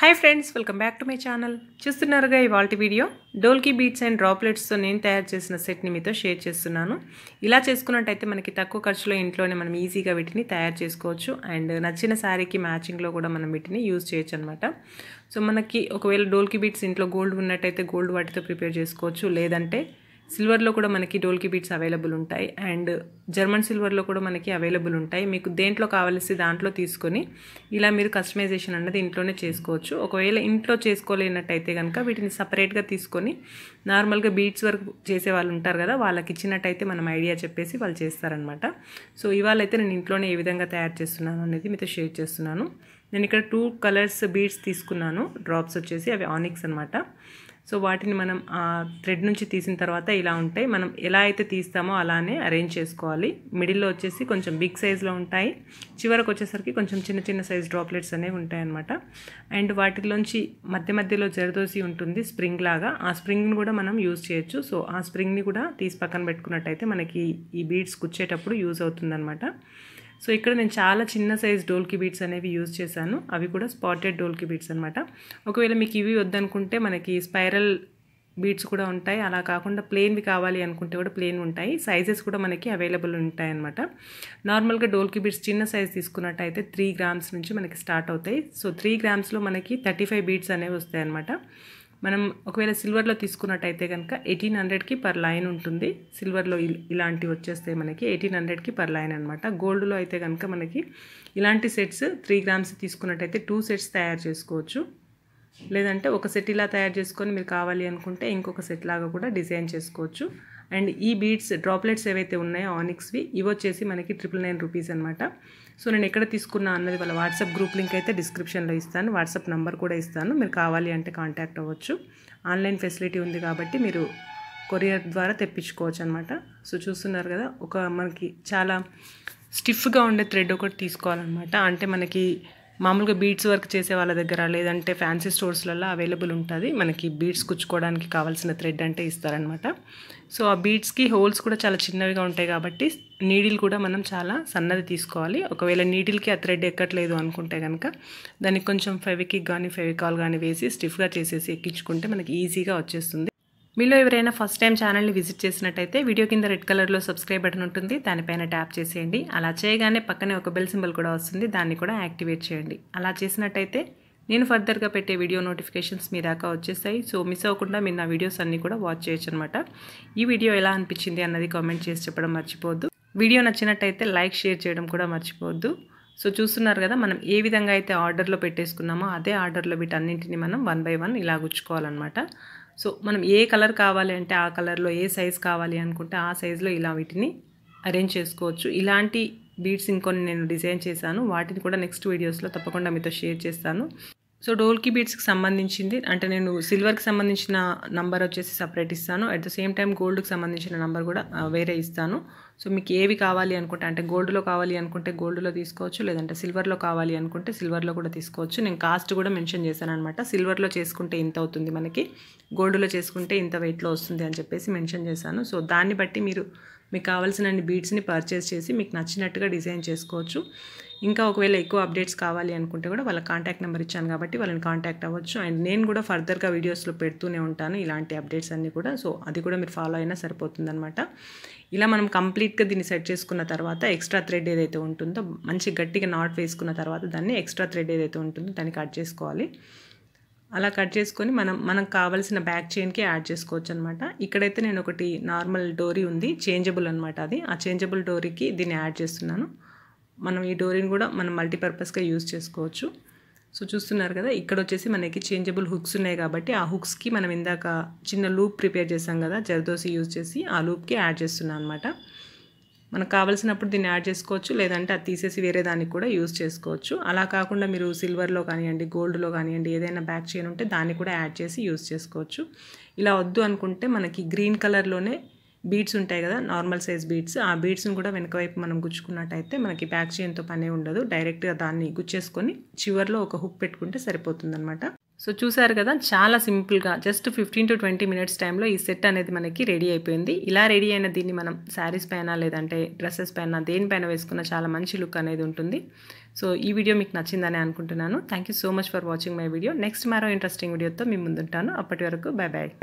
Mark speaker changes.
Speaker 1: hi friends welcome back to my channel చూస్తున్నారుగా ఇవాళ video dholki beads and డ్రాప్లెట్స్తో నేను తయారు చేసిన సెట్ని మీతో షేర్ చేస్తున్నాను ఇలా చేసుకున్నట్టయితే మనకి తక్కువ ఖర్చులో ఇంట్లోనే మనం ఈజీగా వీటిని తయారు చేసుకోవచ్చు అండ్ నచ్చిన శారీకి మ్యాచింగ్లో కూడా మనం వీటిని యూజ్ చేయొచ్చు అనమాట సో మనకి ఒకవేళ డోల్కి బీట్స్ ఇంట్లో గోల్డ్ ఉన్నట్టయితే గోల్డ్ వాటితో ప్రిపేర్ చేసుకోవచ్చు లేదంటే సిల్వర్లో కూడా మనకి డోల్కి బీట్స్ అవైలబుల్ ఉంటాయి అండ్ జర్మన్ సిల్వర్లో కూడా మనకి అవైలబుల్ ఉంటాయి మీకు దేంట్లో కావాల్సి దాంట్లో తీసుకొని ఇలా మీరు కస్టమైజేషన్ అన్నది ఇంట్లోనే చేసుకోవచ్చు ఒకవేళ ఇంట్లో చేసుకోలేనట్టయితే కనుక వీటిని సపరేట్గా తీసుకొని నార్మల్గా బీట్స్ వర్క్ చేసే వాళ్ళు ఉంటారు కదా వాళ్ళకి ఇచ్చినట్టయితే మనం ఐడియా చెప్పేసి వాళ్ళు చేస్తారనమాట సో ఇవాళ అయితే నేను ఇంట్లోనే ఏ విధంగా తయారు చేస్తున్నాను అనేది మీతో షేర్ చేస్తున్నాను నేను ఇక్కడ టూ కలర్స్ బీడ్స్ తీసుకున్నాను డ్రాప్స్ వచ్చేసి అవి ఆనిక్స్ అనమాట సో వాటిని మనం ఆ థ్రెడ్ నుంచి తీసిన తర్వాత ఇలా ఉంటాయి మనం ఎలా అయితే తీస్తామో అలానే అరేంజ్ చేసుకోవాలి మిడిల్లో వచ్చేసి కొంచెం బిగ్ సైజులో ఉంటాయి చివరకు వచ్చేసరికి కొంచెం చిన్న చిన్న సైజ్ డ్రాప్లెట్స్ అనేవి ఉంటాయన్నమాట అండ్ వాటిలోంచి మధ్య మధ్యలో జరదోసి ఉంటుంది స్ప్రింగ్ లాగా ఆ స్ప్రింగ్ని కూడా మనం యూజ్ చేయొచ్చు సో ఆ స్ప్రింగ్ని కూడా తీసి పక్కన పెట్టుకున్నట్టయితే మనకి ఈ బీడ్స్ కుచ్చేటప్పుడు యూజ్ అవుతుందన్నమాట సో ఇక్కడ నేను చాలా చిన్న సైజ్ డోల్కి బీట్స్ అనేవి యూజ్ చేశాను అవి కూడా స్పాటెడ్ డోల్కి బీట్స్ అనమాట ఒకవేళ మీకు ఇవి వద్దనుకుంటే మనకి స్పైరల్ బీట్స్ కూడా ఉంటాయి అలా కాకుండా ప్లెయిన్వి కావాలి అనుకుంటే కూడా ప్లెయిన్ ఉంటాయి సైజెస్ కూడా మనకి అవైలబుల్ ఉంటాయి అనమాట నార్మల్గా డోల్కి బీట్స్ చిన్న సైజ్ తీసుకున్నట్టయితే త్రీ గ్రామ్స్ నుంచి మనకి స్టార్ట్ అవుతాయి సో త్రీ గ్రామ్స్లో మనకి థర్టీ ఫైవ్ బీట్స్ అనేవి వస్తాయి అనమాట మనం ఒకవేళ సిల్వర్లో తీసుకున్నట్టయితే కనుక ఎయిటీన్ హండ్రెడ్కి పర్ లైన్ ఉంటుంది సిల్వర్లో ఇలాంటివి వచ్చేస్తే మనకి ఎయిటీన్ హండ్రెడ్కి పర్ లైన్ అనమాట గోల్డ్లో అయితే కనుక మనకి ఇలాంటి సెట్స్ త్రీ గ్రామ్స్ తీసుకున్నట్టయితే టూ సెట్స్ తయారు చేసుకోవచ్చు లేదంటే ఒక సెట్ ఇలా తయారు చేసుకొని మీరు కావాలి అనుకుంటే ఇంకొక సెట్ లాగా కూడా డిజైన్ చేసుకోవచ్చు అండ్ ఈ బీడ్స్ డ్రాప్లెట్స్ ఏవైతే ఉన్నాయో ఆనిక్స్వి ఇవి వచ్చేసి మనకి ట్రిపుల్ నైన్ రూపీస్ అనమాట సో నేను ఎక్కడ తీసుకున్నా అన్నది వాళ్ళ వాట్సాప్ గ్రూప్ లింక్ అయితే డిస్క్రిప్షన్లో ఇస్తాను వాట్సాప్ నెంబర్ కూడా ఇస్తాను మీరు కావాలి అంటే కాంటాక్ట్ అవ్వచ్చు ఆన్లైన్ ఫెసిలిటీ ఉంది కాబట్టి మీరు కొరియర్ ద్వారా తెప్పించుకోవచ్చు అనమాట సో చూస్తున్నారు కదా ఒక మనకి చాలా స్టిఫ్గా ఉండే థ్రెడ్ ఒకటి తీసుకోవాలన్నమాట అంటే మనకి మామూలుగా బీడ్స్ వర్క్ చేసే వాళ్ళ దగ్గర లేదంటే ఫ్యాన్సీ స్టోర్స్లలో అవైలబుల్ ఉంటుంది మనకి బీడ్స్ కుచ్చుకోవడానికి కావాల్సిన థ్రెడ్ అంటే ఇస్తారనమాట సో ఆ బీడ్స్కి హోల్స్ కూడా చాలా చిన్నవిగా ఉంటాయి కాబట్టి నీడిల్ కూడా మనం చాలా సన్నది తీసుకోవాలి ఒకవేళ నీడిల్కి ఆ థ్రెడ్ ఎక్కట్లేదు అనుకుంటే కనుక దానికి కొంచెం ఫెవికిక్ కానీ ఫెవికాల్ కానీ వేసి స్టిఫ్గా చేసేసి ఎక్కించుకుంటే మనకి ఈజీగా వచ్చేస్తుంది మీలో ఎవరైనా ఫస్ట్ టైం ఛానల్ని విజిట్ చేసినట్టయితే వీడియో కింద రెడ్ కలర్లో సబ్స్క్రైబ్ బటన్ ఉంటుంది దానిపైన ట్యాప్ చేసేయండి అలా చేయగానే పక్కనే ఒక బెల్ సింబల్ కూడా వస్తుంది దాన్ని కూడా యాక్టివేట్ చేయండి అలా చేసినట్టయితే నేను ఫర్దర్గా పెట్టే వీడియో నోటిఫికేషన్స్ మీ దాకా వచ్చేస్తాయి సో మిస్ అవ్వకుండా మీరు నా వీడియోస్ అన్నీ కూడా వాచ్ చేయొచ్చు అనమాట ఈ వీడియో ఎలా అనిపించింది అన్నది కామెంట్ చేసి చెప్పడం మర్చిపోవద్దు వీడియో నచ్చినట్టయితే లైక్ షేర్ చేయడం కూడా మర్చిపోవద్దు సో చూస్తున్నారు కదా మనం ఏ విధంగా అయితే ఆర్డర్లో పెట్టేసుకున్నామో అదే ఆర్డర్లో వీటన్నింటిని మనం వన్ బై వన్ ఇలా గుచ్చుకోవాలన్నమాట సో మనం ఏ కలర్ కావాలి అంటే ఆ కలర్లో ఏ సైజ్ కావాలి అనుకుంటే ఆ సైజులో ఇలా వీటిని అరేంజ్ చేసుకోవచ్చు ఇలాంటి బీడ్స్ ఇంకొన్ని నేను డిజైన్ చేశాను వాటిని కూడా నెక్స్ట్ వీడియోస్లో తప్పకుండా మీతో షేర్ చేస్తాను సో డోల్కి బీట్స్కి సంబంధించింది అంటే నేను సిల్వర్కి సంబంధించిన నంబర్ వచ్చేసి సపరేట్ ఇస్తాను అట్ ద సేమ్ టైం గోల్డ్కి సంబంధించిన నంబర్ కూడా వేరే ఇస్తాను సో మీకు ఏవి కావాలి అనుకుంటే అంటే గోల్డ్లో కావాలి అనుకుంటే గోల్డ్లో తీసుకోవచ్చు లేదంటే సిల్వర్లో కావాలి అనుకుంటే సిల్వర్లో కూడా తీసుకోవచ్చు నేను కాస్ట్ కూడా మెన్షన్ చేశాను అనమాట సిల్వర్లో చేసుకుంటే ఇంత అవుతుంది మనకి గోల్డ్లో చేసుకుంటే ఇంత వెయిట్లో వస్తుంది అని చెప్పేసి మెన్షన్ చేశాను సో దాన్ని బట్టి మీరు మీకు కావాల్సిన బీడ్స్ని పర్చేస్ చేసి మీకు నచ్చినట్టుగా డిజైన్ చేసుకోవచ్చు ఇంకా ఒకవేళ ఎక్కువ అప్డేట్స్ కావాలి అనుకుంటే కూడా వాళ్ళ కాంటాక్ట్ నెంబర్ ఇచ్చాను కాబట్టి వాళ్ళని కాంటాక్ట్ అవ్వచ్చు అండ్ నేను కూడా ఫర్దర్గా వీడియోస్లో పెడుతూనే ఉంటాను ఇలాంటి అప్డేట్స్ అన్నీ కూడా సో అది కూడా మీరు ఫాలో అయినా సరిపోతుందనమాట ఇలా మనం కంప్లీట్గా దీన్ని సెట్ చేసుకున్న తర్వాత ఎక్స్ట్రా థ్రెడ్ ఏదైతే ఉంటుందో మంచి గట్టిగా నాట్ వేసుకున్న తర్వాత దాన్ని ఎక్స్ట్రా థ్రెడ్ ఏదైతే ఉంటుందో దాన్ని కట్ చేసుకోవాలి అలా కట్ చేసుకొని మనం మనకు కావాల్సిన బ్యాక్ చైన్కి యాడ్ చేసుకోవచ్చు అనమాట ఇక్కడైతే నేను ఒకటి నార్మల్ డోరీ ఉంది చేంజబుల్ అనమాట అది ఆ చేంజబుల్ డోరీకి దీన్ని యాడ్ చేస్తున్నాను మనం ఈ డోరీని కూడా మనం మల్టీపర్పస్గా యూజ్ చేసుకోవచ్చు సో చూస్తున్నారు కదా ఇక్కడ వచ్చేసి మనకి చేంజబుల్ హుక్స్ ఉన్నాయి కాబట్టి ఆ హుక్స్కి మనం ఇందాక చిన్న లూప్ ప్రిపేర్ చేసాం కదా జరదోసి యూజ్ చేసి ఆ లూప్కి యాడ్ చేస్తున్నాం అనమాట మనకు కావాల్సినప్పుడు దీన్ని యాడ్ చేసుకోవచ్చు లేదంటే అది తీసేసి వేరే దానికి కూడా యూజ్ చేసుకోవచ్చు అలా కాకుండా మీరు సిల్వర్లో కానివ్వండి గోల్డ్లో కానివ్వండి ఏదైనా బ్యాక్ చేయను ఉంటే దాన్ని కూడా యాడ్ చేసి యూజ్ చేసుకోవచ్చు ఇలా వద్దు అనుకుంటే మనకి గ్రీన్ కలర్లోనే బీడ్స్ ఉంటాయి కదా నార్మల్ సైజ్ బీడ్స్ ఆ బీడ్స్ని కూడా వెనక వైపు మనం గుచ్చుకున్నట్టయితే మనకి ప్యాక్ చేయంతో పనే ఉండదు డైరెక్ట్గా దాన్ని గుచ్చేసుకొని చివరిలో ఒక హుక్ పెట్టుకుంటే సరిపోతుందనమాట సో చూసారు కదా చాలా సింపుల్గా just fifteen to twenty minutes టైంలో ఈ సెట్ అనేది మనకి రెడీ అయిపోయింది ఇలా రెడీ అయిన దీన్ని మనం శారీస్ పైన లేదంటే డ్రెస్సెస్ పైన దేనిపైన వేసుకున్న చాలా మంచి లుక్ అనేది ఉంటుంది సో ఈ వీడియో మీకు నచ్చిందని అనుకుంటున్నాను thank so much for watching my video next మరో ఇంట్రెస్టింగ్ వీడియోతో మీ ముందుంటాను అప్పటి వరకు బై బై